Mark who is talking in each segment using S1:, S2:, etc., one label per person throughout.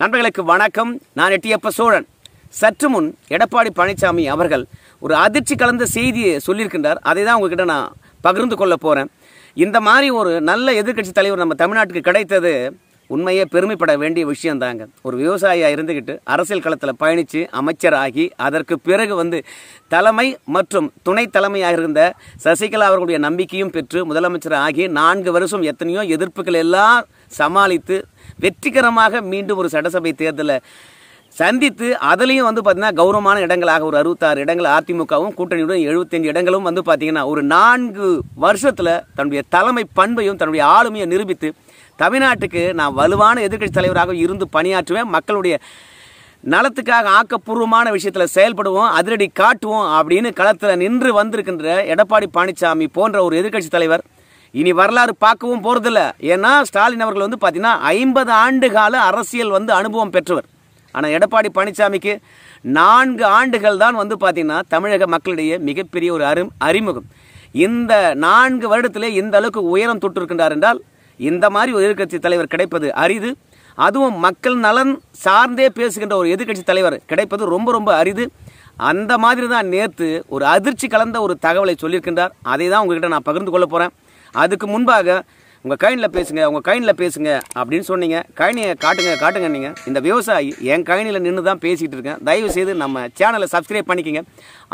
S1: நண்பர்களுக்கு வணக்கம் நான் எட்டியப்ப சோழன் சற்று முன் எடப்பாடி பழனிசாமி அவர்கள் ஒரு அதிர்ச்சி கலந்த செய்தியை சொல்லியிருக்கின்றார் அதை தான் உங்ககிட்ட நான் பகிர்ந்து கொள்ள போகிறேன் இந்த மாதிரி ஒரு நல்ல எதிர்கட்சி தலைவர் நம்ம தமிழ்நாட்டுக்கு கிடைத்தது உண்மையே பெருமைப்பட வேண்டிய விஷயம் தாங்க ஒரு விவசாயியாக இருந்துக்கிட்டு அரசியல் களத்தில் பயணித்து அமைச்சராகி அதற்கு பிறகு வந்து தலைமை மற்றும் துணை தலைமையாக இருந்த சசிகலா அவர்களுடைய நம்பிக்கையும் பெற்று முதலமைச்சர் ஆகி நான்கு வருஷம் எத்தனையோ எதிர்ப்புகள் எல்லாம் சமாளித்து வெற்றிகரமாக மீண்டும் ஒரு சட்டசபை தேர்தலை சந்தித்து அதுலேயும் வந்து பார்த்தீங்கன்னா கௌரவமான இடங்களாக ஒரு அறுபத்தாறு இடங்கள் அதிமுகவும் கூட்டணியுடன் எழுபத்தஞ்சு இடங்களும் வந்து பார்த்தீங்கன்னா ஒரு நான்கு வருஷத்தில் தன்னுடைய தலைமை பண்பையும் தன்னுடைய ஆளுமையை நிரூபித்து தமிழ்நாட்டுக்கு நான் வலுவான எதிர்கட்சி தலைவராக இருந்து பணியாற்றுவேன் மக்களுடைய நலத்துக்காக ஆக்கப்பூர்வமான விஷயத்தில் செயல்படுவோம் அதிரடி காட்டுவோம் அப்படின்னு களத்தில் நின்று வந்திருக்கின்ற எடப்பாடி பழனிசாமி போன்ற ஒரு எதிர்கட்சி தலைவர் இனி வரலாறு பார்க்கவும் போகிறதில்ல ஏன்னா ஸ்டாலின் அவர்கள் வந்து பார்த்தீங்கன்னா ஐம்பது ஆண்டு கால அரசியல் வந்து அனுபவம் பெற்றவர் ஆனால் எடப்பாடி பழனிசாமிக்கு நான்கு ஆண்டுகள் தான் வந்து பார்த்தீங்கன்னா தமிழக மக்களிடையே மிகப்பெரிய ஒரு அரு அறிமுகம் இந்த நான்கு வருடத்திலே இந்த அளவுக்கு உயரம் தொட்டிருக்கின்றார் என்றால் இந்த மாதிரி ஒரு எதிர்கட்சி தலைவர் கிடைப்பது அரிது அதுவும் மக்கள் நலன் சார்ந்தே பேசுகின்ற ஒரு எதிர்கட்சி தலைவர் கிடைப்பது ரொம்ப ரொம்ப அரிது அந்த மாதிரி தான் நேற்று ஒரு அதிர்ச்சி கலந்த ஒரு தகவலை சொல்லியிருக்கின்றார் அதை தான் உங்ககிட்ட நான் பகிர்ந்து கொள்ள போகிறேன் அதுக்கு முன்பாக உங்கள் கயனில் பேசுங்க உங்கள் கயனில் பேசுங்க அப்படின்னு சொன்னீங்க கயனியை காட்டுங்க காட்டுங்க நீங்கள் இந்த விவசாயி என் கயனியில் நின்று தான் பேசிகிட்டு இருக்கேன் தயவு செய்து நம்ம சேனலை சப்ஸ்கிரைப் பண்ணிக்கோங்க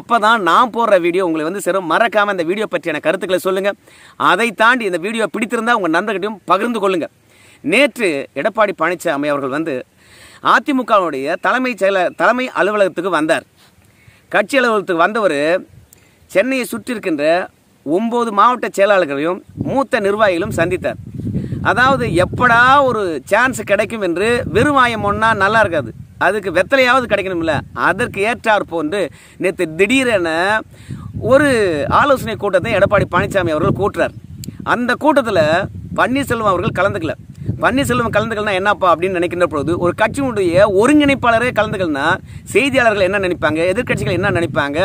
S1: அப்போ தான் நான் போடுற வீடியோ உங்களை வந்து சிறம் மறக்காமல் இந்த வீடியோ பற்றியான கருத்துக்களை சொல்லுங்கள் அதை தாண்டி இந்த வீடியோ பிடித்திருந்தால் உங்கள் நண்பர்கிட்டையும் பகிர்ந்து கொள்ளுங்கள் நேற்று எடப்பாடி பழனிசாமி அவர்கள் வந்து அதிமுகவுடைய தலைமை செயல தலைமை அலுவலகத்துக்கு வந்தார் கட்சி அலுவலகத்துக்கு வந்தவர் சென்னையை சுற்றி இருக்கின்ற ஒம்பது மாவட்ட செயலாளர்களையும் மூத்த நிர்வாகிகளும் சந்தித்தார் அதாவது எப்படா ஒரு சான்ஸ் கிடைக்கும் என்று வெறுமாயம் ஒன்றா நல்லா இருக்காது அதுக்கு வெத்தலையாவது கிடைக்கணும்ல அதற்கு ஏற்றார் போன்று நேற்று திடீரென ஒரு ஆலோசனை கூட்டத்தை எடப்பாடி பழனிசாமி அவர்கள் கூட்டுறார் அந்த கூட்டத்தில் பன்னீர்செல்வம் அவர்கள் கலந்துக்கல பன்னீர்செல்வம் கலந்துகள்னா என்னப்பா அப்படின்னு நினைக்கின்ற பொழுது ஒரு கட்சியினுடைய ஒருங்கிணைப்பாளரே கலந்துகள்னா செய்தியாளர்கள் என்ன நினைப்பாங்க எதிர்கட்சிகள் என்ன நினைப்பாங்க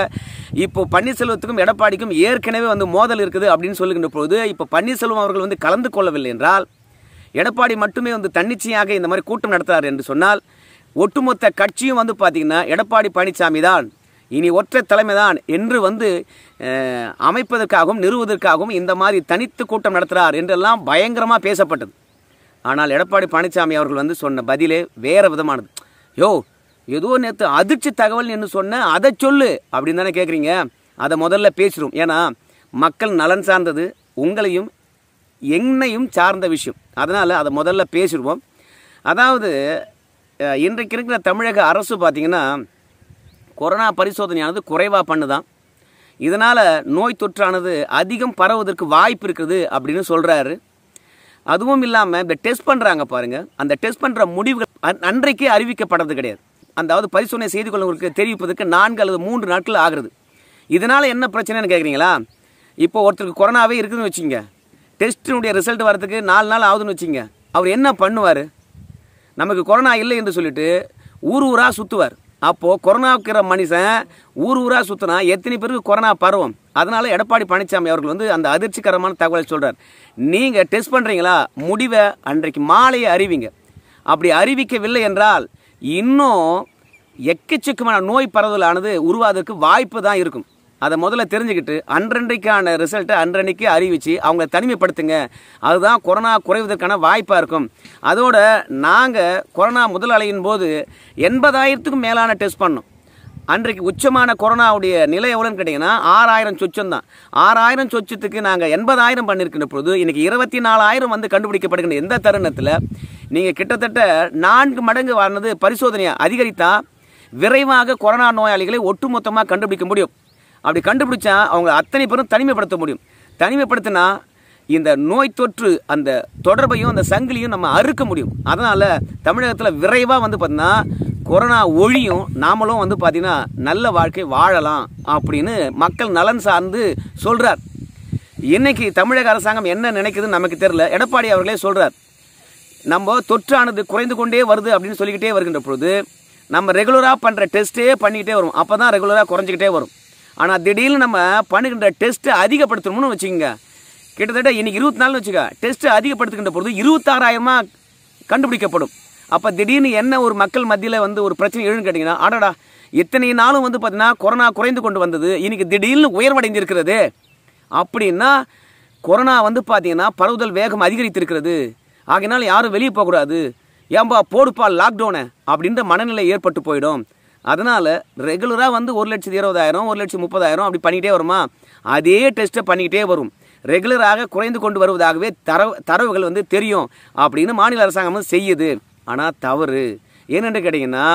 S1: இப்போ பன்னீர்செல்வத்துக்கும் எடப்பாடிக்கும் ஏற்கனவே வந்து மோதல் இருக்குது அப்படின்னு சொல்லுகின்ற பொழுது இப்போ பன்னீர்செல்வம் அவர்கள் வந்து கலந்து கொள்ளவில்லை என்றால் எடப்பாடி மட்டுமே வந்து தன்னிச்சையாக இந்த மாதிரி கூட்டம் நடத்துகிறார் என்று சொன்னால் ஒட்டுமொத்த கட்சியும் வந்து பார்த்திங்கன்னா எடப்பாடி பழனிசாமி தான் இனி ஒற்றை தலைமைதான் என்று வந்து அமைப்பதற்காகவும் நிறுவதற்காகவும் இந்த மாதிரி தனித்து கூட்டம் நடத்துகிறார் என்றெல்லாம் பயங்கரமாக பேசப்பட்டது ஆனால் எடப்பாடி பழனிசாமி அவர்கள் வந்து சொன்ன பதிலே வேறு விதமானது யோ ஏதோ நேற்று அதிர்ச்சி தகவல் என்று சொன்ன அதை சொல்லு அப்படின்னு தானே கேட்குறீங்க அதை முதல்ல பேசிடும் ஏன்னா மக்கள் நலன் சார்ந்தது உங்களையும் என்னையும் சார்ந்த விஷயம் அதனால் அதை முதல்ல பேசிடுவோம் அதாவது இன்றைக்கு இருக்கிற தமிழக அரசு பார்த்திங்கன்னா கொரோனா பரிசோதனையானது குறைவாக பண்ணுதான் இதனால் நோய் தொற்றானது அதிகம் பரவுவதற்கு வாய்ப்பு இருக்குது அப்படின்னு சொல்கிறாரு அதுவும் இல்லாமல் இந்த டெஸ்ட் பண்ணுறாங்க பாருங்கள் அந்த டெஸ்ட் பண்ணுற முடிவுகள் அன்றைக்கே அறிவிக்கப்படுறது கிடையாது அதாவது பரிசோதனை செய்து கொள்ளவங்களுக்கு தெரிவிப்பதற்கு நான்கு அல்லது மூன்று நாட்கள் ஆகிறது இதனால் என்ன பிரச்சனைன்னு கேட்குறீங்களா இப்போ ஒருத்தருக்கு கொரோனாவே இருக்குதுன்னு வச்சுங்க டெஸ்ட்டினுடைய ரிசல்ட் வரதுக்கு நாலு நாள் ஆகுதுன்னு வச்சுங்க அவர் என்ன பண்ணுவார் நமக்கு கொரோனா இல்லை என்று சொல்லிட்டு ஊர் ஊராக சுற்றுவார் அப்போது கொரோனாவுக்கிற மனுஷன் ஊர் ஊராக சுற்றினா எத்தனை பேருக்கு கொரோனா பருவம் அதனால் எடப்பாடி பழனிசாமி அவர்கள் வந்து அந்த அதிர்ச்சிகரமான தகவலை சொல்கிறார் நீங்கள் டெஸ்ட் பண்ணுறீங்களா முடிவை அன்றைக்கு மாலையை அறிவிங்க அப்படி அறிவிக்கவில்லை என்றால் இன்னும் எக்கச்சக்கமான நோய் பரவலானது உருவாதற்கு வாய்ப்பு தான் இருக்கும் அதை முதல்ல தெரிஞ்சுக்கிட்டு அன்றன்றைக்கான ரிசல்ட்டை அன்றன்னைக்கு அறிவித்து அவங்கள தனிமைப்படுத்துங்க அதுதான் கொரோனா குறைவதற்கான வாய்ப்பாக இருக்கும் அதோட நாங்கள் கொரோனா முதல் அலையின் போது எண்பதாயிரத்துக்கும் மேலான டெஸ்ட் பண்ணோம் அன்றைக்கு உச்சமான கொரோனாவுடைய நிலை எவ்வளோன்னு கேட்டிங்கன்னா ஆறாயிரம் சொச்சம் தான் ஆறாயிரம் சொச்சத்துக்கு நாங்கள் எண்பதாயிரம் பண்ணியிருக்கிற பொழுது இன்றைக்கி இருபத்தி நாலாயிரம் வந்து கண்டுபிடிக்கப்படுகின்ற எந்த தருணத்தில் நீங்கள் கிட்டத்தட்ட நான்கு மடங்கு வாங்கினது பரிசோதனையை அதிகரித்தால் விரைவாக கொரோனா நோயாளிகளை ஒட்டுமொத்தமாக கண்டுபிடிக்க முடியும் அப்படி கண்டுபிடிச்சா அவங்க அத்தனை பேரும் தனிமைப்படுத்த முடியும் தனிமைப்படுத்தினா இந்த நோய் தொற்று அந்த தொடர்பையும் அந்த சங்கிலியும் நம்ம அறுக்க முடியும் அதனால் தமிழகத்தில் விரைவாக வந்து பார்த்தீங்கன்னா கொரோனா ஒழியும் நாமளும் வந்து பார்த்திங்கன்னா நல்ல வாழ்க்கை வாழலாம் அப்படின்னு மக்கள் நலன் சார்ந்து சொல்கிறார் இன்னைக்கு தமிழக அரசாங்கம் என்ன நினைக்குதுன்னு நமக்கு தெரில எடப்பாடி அவர்களே சொல்கிறார் நம்ம தொற்றானது குறைந்து கொண்டே வருது அப்படின்னு சொல்லிக்கிட்டே வருகின்ற பொழுது நம்ம ரெகுலராக பண்ணுற டெஸ்ட்டே பண்ணிக்கிட்டே வரும் அப்போ தான் ரெகுலராக குறைஞ்சிக்கிட்டே வரும் ஆனால் திடீர்னு நம்ம பண்ணுகின்ற டெஸ்ட்டை அதிகப்படுத்தணும்னு வச்சுக்கோங்க கிட்டத்தட்ட இன்னைக்கு இருபத்தி நாலு வச்சுக்க டெஸ்ட்டு அதிகப்படுத்துகின்ற பொழுது இருபத்தாறாயிரமாக கண்டுபிடிக்கப்படும் அப்போ திடீர்னு என்ன ஒரு மக்கள் மத்தியில் வந்து ஒரு பிரச்சனை எழுன்னு கேட்டிங்கன்னா ஆடாடா இத்தனை நாளும் வந்து பார்த்தீங்கன்னா கொரோனா குறைந்து கொண்டு வந்தது இன்னைக்கு திடீர்னு உயர்வடைந்திருக்கிறது அப்படின்னா கொரோனா வந்து பார்த்தீங்கன்னா பரவுதல் வேகம் அதிகரித்திருக்கிறது ஆகினால் யாரும் வெளியே போகக்கூடாது ஏன்பா போடுப்பா லாக்டவுனு அப்படின்ற மனநிலை ஏற்பட்டு போயிடும் அதனால் ரெகுலராக வந்து ஒரு லட்சத்து இருபதாயிரம் ஒரு லட்சம் முப்பதாயிரம் அப்படி பண்ணிக்கிட்டே வருமா அதே டெஸ்ட்டை பண்ணிக்கிட்டே வரும் ரெகுலராக குறைந்து கொண்டு வருவதாகவே தரவு தரவுகள் வந்து தெரியும் அப்படின்னு மாநில அரசாங்கம் வந்து செய்யுது ஆனால் தவறு ஏனென்று கேட்டிங்கன்னா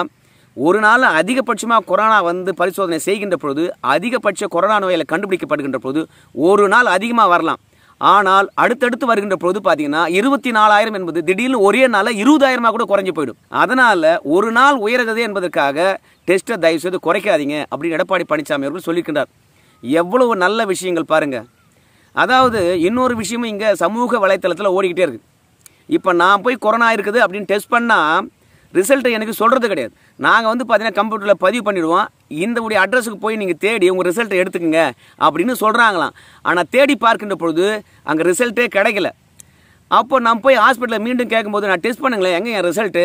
S1: ஒரு நாள் அதிகபட்சமாக கொரோனா வந்து பரிசோதனை செய்கின்ற பொழுது அதிகபட்ச கொரோனா நோயில் கண்டுபிடிக்கப்படுகின்ற பொழுது ஒரு நாள் அதிகமாக வரலாம் ஆனால் அடுத்தடுத்து வருகின்ற பொழுது பார்த்தீங்கன்னா இருபத்தி நாலாயிரம் என்பது திடீர்னு ஒரே நாளில் இருபதாயிரமாக கூட குறைஞ்சி போயிடும் அதனால் ஒரு நாள் உயர்கிறது என்பதற்காக டெஸ்ட்டை தயவு செய்து குறைக்காதீங்க அப்படின்னு எடப்பாடி பழனிசாமி அவர்கள் சொல்லியிருக்கின்றார் எவ்வளவு நல்ல விஷயங்கள் பாருங்கள் அதாவது இன்னொரு விஷயமும் இங்கே சமூக வலைத்தளத்தில் ஓடிக்கிட்டே இருக்குது இப்போ நான் போய் கொரோனா இருக்குது அப்படின்னு டெஸ்ட் பண்ணால் ரிசல்ட்டு எனக்கு சொல்கிறது கிடையாது நாங்கள் வந்து பார்த்தீங்கன்னா கம்ப்யூட்டரில் பதிவு பண்ணிவிடுவோம் இந்த உடைய அட்ரஸுக்கு போய் நீங்கள் தேடி உங்கள் ரிசல்ட்டை எடுத்துக்கோங்க அப்படின்னு சொல்கிறாங்களாம் ஆனால் தேடி பார்க்கின்ற பொழுது அங்கே ரிசல்ட்டே கிடைக்கல அப்போ நான் போய் ஹாஸ்பிட்டலில் மீண்டும் கேட்கும்போது நான் டெஸ்ட் பண்ணுங்களேன் எங்கே என் ரிசல்ட்டு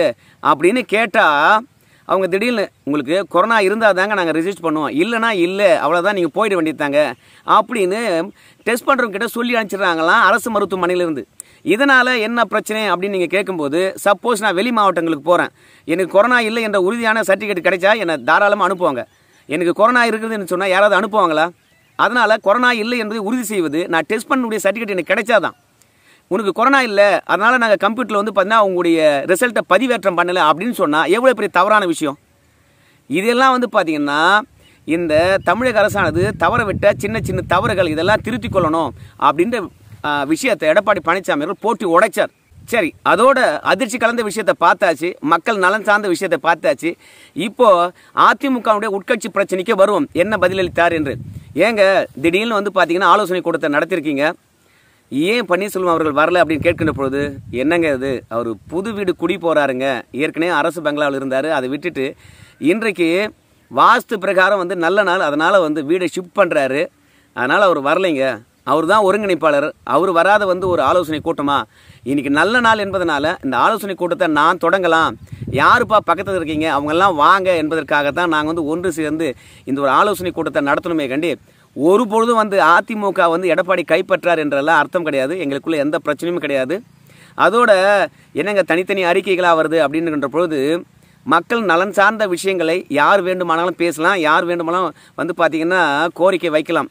S1: அப்படின்னு கேட்டால் அவங்க திடீர்னு உங்களுக்கு கொரோனா இருந்தால் தாங்க நாங்கள் ரிஜிஸ்ட் பண்ணுவோம் இல்லைனா இல்லை அவ்வளோதான் நீங்கள் போயிட வேண்டியதாங்க அப்படின்னு டெஸ்ட் பண்ணுறவங்கிட்ட சொல்லி அனுப்பிச்சிடுறாங்களாம் அரசு மருத்துவமனையிலேருந்து இதனால் என்ன பிரச்சனை அப்படின்னு நீங்கள் கேட்கும்போது சப்போஸ் நான் வெளி மாவட்டங்களுக்கு போகிறேன் எனக்கு கொரோனா இல்லை என்ற உறுதியான சர்டிஃபிகேட் கிடைச்சா என்னை தாராளமாக அனுப்புவாங்க எனக்கு கொரோனா இருக்குதுன்னு சொன்னால் யாராவது அனுப்புவாங்களா அதனால் கொரோனா இல்லை என்பதை உறுதி செய்வது நான் டெஸ்ட் பண்ணக்கூடிய சர்டிஃபிகேட் எனக்கு கிடைச்சாதான் உனக்கு கொரோனா இல்லை அதனால் நாங்கள் கம்ப்யூட்டரில் வந்து பார்த்தீங்கன்னா உங்களுடைய ரிசல்ட்டை பதிவேற்றம் பண்ணலை அப்படின்னு சொன்னால் எவ்வளோ பெரிய தவறான விஷயம் இதெல்லாம் வந்து பார்த்திங்கன்னா இந்த தமிழக அரசானது தவற விட்ட சின்ன சின்ன தவறுகள் இதெல்லாம் திருத்தி கொள்ளணும் அப்படின்ற விஷயத்தை எடப்பாடி பழனிசாமி அவர்கள் போட்டி உடைச்சார் சரி அதோட அதிர்ச்சி கலந்த விஷயத்தை பார்த்தாச்சு மக்கள் நலன் சார்ந்த விஷயத்தை பார்த்தாச்சு இப்போ அதிமுகவுடைய உட்கட்சி பிரச்சனைக்கு வருவோம் என்ன பதிலளித்தார் என்று ஏங்க திடீர்னு வந்து பார்த்தீங்கன்னா ஆலோசனை கூட்டத்தை நடத்திருக்கீங்க ஏன் பன்னீர்செல்வம் அவர்கள் வரல அப்படின்னு கேட்கின்ற பொழுது என்னங்க இது அவர் புது வீடு குடி போகிறாருங்க ஏற்கனவே அரசு பங்களாவில் இருந்தார் அதை விட்டுட்டு இன்றைக்கு வாஸ்து பிரகாரம் வந்து நல்ல நாள் அதனால் வந்து வீடை ஷிஃப்ட் பண்ணுறாரு அதனால் அவர் வரலைங்க அவர் தான் ஒருங்கிணைப்பாளர் அவர் வராத வந்து ஒரு ஆலோசனை கூட்டமாக இன்றைக்கி நல்ல நாள் என்பதனால் இந்த ஆலோசனை கூட்டத்தை நான் தொடங்கலாம் யாருப்பா பக்கத்தில் இருக்கீங்க அவங்கெல்லாம் வாங்க என்பதற்காக தான் நாங்கள் வந்து ஒன்று சேர்ந்து இந்த ஒரு ஆலோசனை கூட்டத்தை நடத்தணுமே கண்டி ஒரு பொழுதும் வந்து அதிமுக வந்து எடப்பாடி கைப்பற்றார் என்றெல்லாம் அர்த்தம் கிடையாது எங்களுக்குள்ளே எந்த பிரச்சனையும் கிடையாது அதோட என்னங்க தனித்தனி அறிக்கைகளாக வருது அப்படின்னுன்ற பொழுது மக்கள் நலன் சார்ந்த விஷயங்களை யார் வேண்டுமானாலும் பேசலாம் யார் வேண்டுமானாலும் வந்து பார்த்திங்கன்னா கோரிக்கை வைக்கலாம்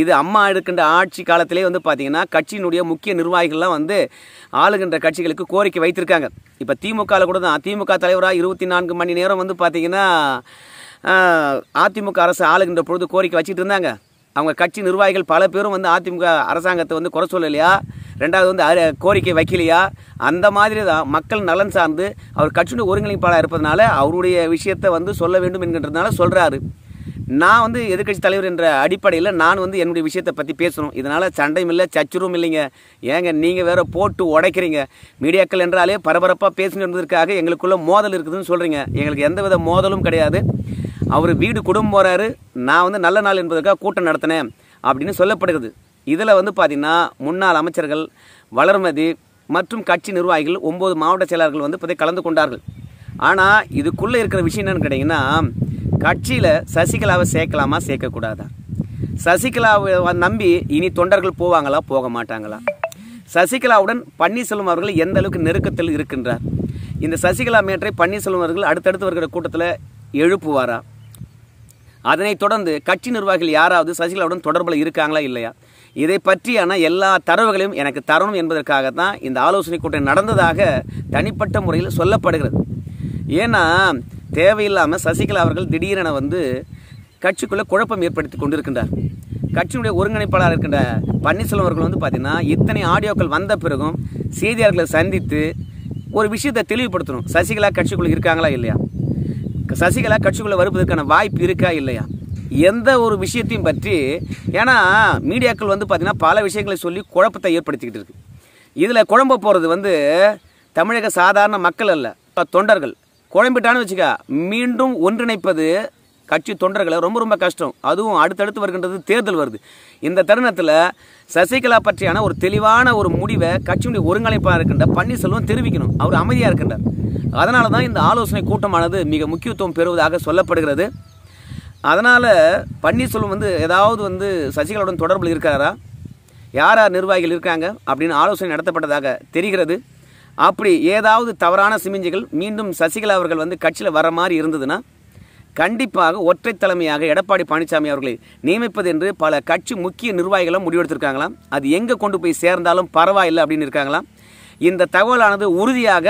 S1: இது அம்மா இருக்கின்ற ஆட்சி காலத்திலே வந்து பார்த்திங்கன்னா கட்சியினுடைய முக்கிய நிர்வாகிகள்லாம் வந்து ஆளுகின்ற கட்சிகளுக்கு கோரிக்கை வைத்திருக்காங்க இப்போ திமுகவில் கூட தான் திமுக தலைவராக இருபத்தி நான்கு மணி நேரம் வந்து பார்த்திங்கன்னா அதிமுக அரசு ஆளுகின்ற பொழுது கோரிக்கை வச்சுட்டு இருந்தாங்க அவங்க கட்சி நிர்வாகிகள் பல பேரும் வந்து அதிமுக அரசாங்கத்தை வந்து குறை சொல்லலையா ரெண்டாவது வந்து கோரிக்கை வைக்கலையா அந்த மாதிரி தான் மக்கள் நலன் சார்ந்து அவர் கட்சியுடைய ஒருங்கிணைப்பாளர் இருப்பதனால அவருடைய விஷயத்தை வந்து சொல்ல வேண்டும் என்கின்றதுனால சொல்கிறாரு நான் வந்து எதிர்கட்சி தலைவர் என்ற அடிப்படையில் நான் வந்து என்னுடைய விஷயத்தை பற்றி பேசணும் இதனால் சண்டையும் இல்லை சச்சுரும் இல்லைங்க ஏங்க நீங்கள் வேற போட்டு உடைக்கிறீங்க மீடியாக்கள் என்றாலே பரபரப்பாக பேசணும் என்பதற்காக எங்களுக்குள்ள மோதல் இருக்குதுன்னு சொல்கிறீங்க எங்களுக்கு எந்தவித மோதலும் கிடையாது அவர் வீடு குடும்பம் போகிறாரு நான் வந்து நல்ல நாள் என்பதற்காக கூட்டம் நடத்தினேன் அப்படின்னு சொல்லப்படுகிறது இதில் வந்து பார்த்திங்கன்னா முன்னாள் அமைச்சர்கள் வளர்மதி மற்றும் கட்சி நிர்வாகிகள் ஒம்பது மாவட்ட செயலாளர்கள் வந்து இப்போதை கலந்து கொண்டார்கள் ஆனால் இதுக்குள்ளே இருக்கிற விஷயம் என்னென்னு கேட்டிங்கன்னா கட்சியில் சசிகலாவை சேர்க்கலாமா சேர்க்கக்கூடாதா சசிகலாவை நம்பி இனி தொண்டர்கள் போவாங்களா போக மாட்டாங்களா சசிகலாவுடன் பன்னீர்செல்வம் அவர்கள் எந்த அளவுக்கு நெருக்கத்தில் இருக்கின்றார் இந்த சசிகலா மேற்றை பன்னீர்செல்வம் அவர்கள் அடுத்தடுத்து வருகிற கூட்டத்தில் எழுப்புவாரா அதனைத் தொடர்ந்து கட்சி நிர்வாகிகள் யாராவது சசிகலாவுடன் தொடர்பில் இருக்காங்களா இல்லையா இதை பற்றியான எல்லா தரவுகளையும் எனக்கு தரணும் என்பதற்காக தான் இந்த ஆலோசனை கூட்டம் நடந்ததாக தனிப்பட்ட முறையில் சொல்லப்படுகிறது ஏன்னா தேவையில்லாமல் சசிகலா அவர்கள் திடீரென வந்து கட்சிக்குள்ளே குழப்பம் ஏற்படுத்தி கொண்டிருக்கின்றார் கட்சியினுடைய ஒருங்கிணைப்பாளர் இருக்கின்ற பன்னீர்செல்வம் அவர்கள் வந்து பார்த்தீங்கன்னா இத்தனை ஆடியோக்கள் வந்த பிறகும் செய்தியாளர்களை சந்தித்து ஒரு விஷயத்தை தெளிவுபடுத்தணும் சசிகலா கட்சிக்குள்ளே இருக்காங்களா இல்லையா சசிகலா கட்சிக்குள்ளே வருவதற்கான வாய்ப்பு இருக்கா இல்லையா எந்த ஒரு விஷயத்தையும் பற்றி ஏன்னா மீடியாக்கள் வந்து பார்த்திங்கன்னா பல விஷயங்களை சொல்லி குழப்பத்தை ஏற்படுத்திக்கிட்டு இருக்குது இதில் குழம்ப போகிறது வந்து தமிழக சாதாரண மக்கள் அல்ல தொண்டர்கள் குழம்பிட்டான்னு வச்சுக்கா மீண்டும் ஒன்றிணைப்பது கட்சி தொண்டர்களை ரொம்ப ரொம்ப கஷ்டம் அதுவும் அடுத்தடுத்து வருகின்றது தேர்தல் வருது இந்த தருணத்தில் சசிகலா பற்றியான ஒரு தெளிவான ஒரு முடிவை கட்சியுடைய ஒருங்கிணைப்பாக இருக்கின்ற பன்னீர்செல்வம் தெரிவிக்கணும் அவர் அமைதியாக இருக்கின்றார் அதனால தான் இந்த ஆலோசனை கூட்டமானது மிக முக்கியத்துவம் பெறுவதாக சொல்லப்படுகிறது அதனால் பன்னீர்செல்வம் வந்து ஏதாவது வந்து சசிகலாவுடன் தொடர்பில் இருக்காரா யார் யார் நிர்வாகிகள் இருக்காங்க அப்படின்னு ஆலோசனை நடத்தப்பட்டதாக தெரிகிறது அப்படி ஏதாவது தவறான சிமிஞ்சிகள் மீண்டும் சசிகலா அவர்கள் வந்து கட்சியில் வர மாதிரி இருந்ததுன்னா கண்டிப்பாக ஒற்றை தலைமையாக எடப்பாடி பழனிசாமி அவர்களை நியமிப்பது என்று பல கட்சி முக்கிய நிர்வாகிகளும் முடிவெடுத்திருக்காங்களாம் அது எங்கே கொண்டு போய் சேர்ந்தாலும் பரவாயில்லை அப்படின்னு இருக்காங்களாம் இந்த தகவலானது உறுதியாக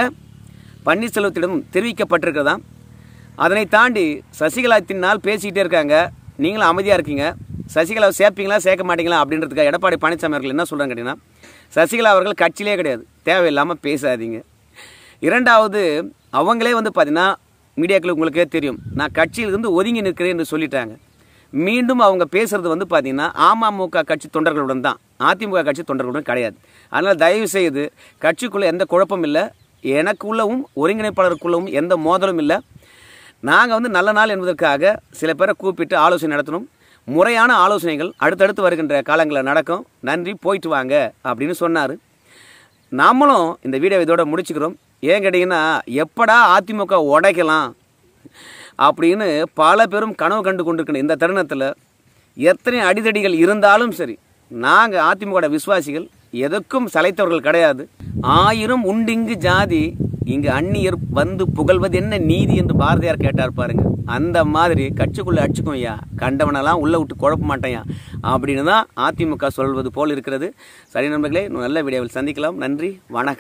S1: பன்னீர்செல்வத்திடம் தெரிவிக்கப்பட்டிருக்கிறதாம் அதனை தாண்டி சசிகலா தின்னால் பேசிக்கிட்டே இருக்காங்க நீங்களும் அமைதியாக இருக்கீங்க சசிகலாவை சேர்ப்பீங்களா சேர்க்க மாட்டீங்களா அப்படின்றதுக்காக எடப்பாடி பழனிசாமி அவர்கள் என்ன சொல்கிறாங்க கேட்டிங்கன்னா சசிகலா அவர்கள் கட்சியிலே கிடையாது தேவையில்லாமல் பேசாதீங்க இரண்டாவது அவங்களே வந்து பார்த்திங்கன்னா மீடியாக்கள் உங்களுக்கே தெரியும் நான் கட்சியிலிருந்து ஒதுங்கி நிற்கிறேன் என்று சொல்லிட்டாங்க மீண்டும் அவங்க பேசுகிறது வந்து பார்த்திங்கன்னா அமமுக கட்சி தொண்டர்களுடன் தான் அதிமுக கட்சி தொண்டர்களுடன் கிடையாது அதனால் தயவு செய்து கட்சிக்குள்ளே எந்த குழப்பம் இல்லை எனக்குள்ளவும் ஒருங்கிணைப்பாளருக்குள்ளவும் எந்த மோதலும் இல்லை நாங்கள் வந்து நல்ல நாள் என்பதற்காக சில பேரை கூப்பிட்டு ஆலோசனை நடத்தணும் முறையான ஆலோசனைகள் அடுத்தடுத்து வருகின்ற காலங்களில் நடக்கும் நன்றி போயிட்டு வாங்க அப்படின்னு சொன்னார் நாமளும் இந்த வீடியோ இதோட முடிச்சுக்கிறோம் ஏன் கேட்டிங்கன்னா எப்படா அதிமுக உடைக்கலாம் அப்படின்னு பல பேரும் கனவு கண்டு கொண்டிருக்கணும் இந்த தருணத்தில் எத்தனை அடிதடிகள் இருந்தாலும் சரி நாங்கள் அதிமுக விசுவாசிகள் எதுக்கும் சளைத்தவர்கள் கிடையாது ஆயிரம் உண்டிங்கு ஜாதி இங்கு அந்நியர் வந்து புகழ்வது என்ன நீதி என்று பாரதியார் கேட்டார் பாருங்க அந்த மாதிரி கட்சிக்குள்ளே அடிச்சுக்கும் ஐயா கண்டவனெல்லாம் உள்ளே விட்டு குழப்ப மாட்டேயா அப்படின்னு தான் அதிமுக சொல்வது போல் இருக்கிறது சரி நண்பர்களே நல்ல வீடியோவில் சந்திக்கலாம் நன்றி வணக்கம்